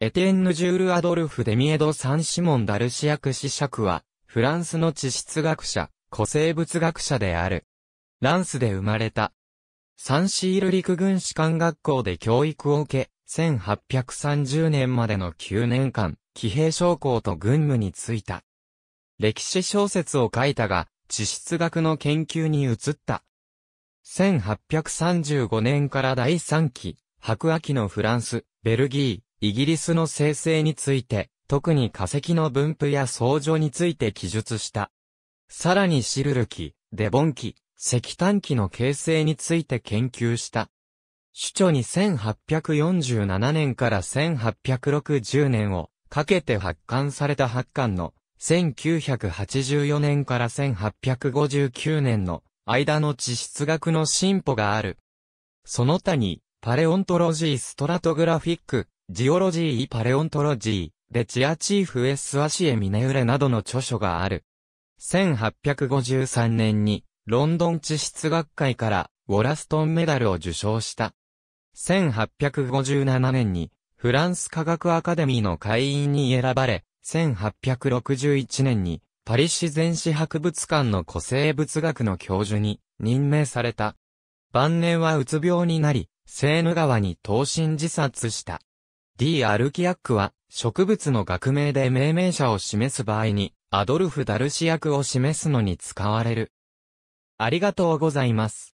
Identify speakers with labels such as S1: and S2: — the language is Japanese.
S1: エテンヌ・ジュール・アドルフ・デミエド・サン・シモン・ダルシアク・シシャクは、フランスの地質学者、古生物学者である。ランスで生まれた。サンシール陸軍士官学校で教育を受け、1830年までの9年間、騎兵将校と軍務に就いた。歴史小説を書いたが、地質学の研究に移った。1835年から第3期、白亜紀のフランス、ベルギー、イギリスの生成について、特に化石の分布や相乗について記述した。さらにシルル紀、デボン紀、石炭紀の形成について研究した。主著に1847年から1860年をかけて発刊された発刊の1984年から1859年の間の地質学の進歩がある。その他に、パレオントロジーストラトグラフィック、ジオロジー・パレオントロジー、でチアチーフ・エス・アシエ・ミネウレなどの著書がある。1853年に、ロンドン地質学会から、ウォラストンメダルを受賞した。1857年に、フランス科学アカデミーの会員に選ばれ、1861年に、パリ自然史博物館の古生物学の教授に任命された。晩年はうつ病になり、セーヌ川に投身自殺した。D. アルキアックは、植物の学名で命名者を示す場合に、アドルフ・ダルシ役を示すのに使われる。ありがとうございます。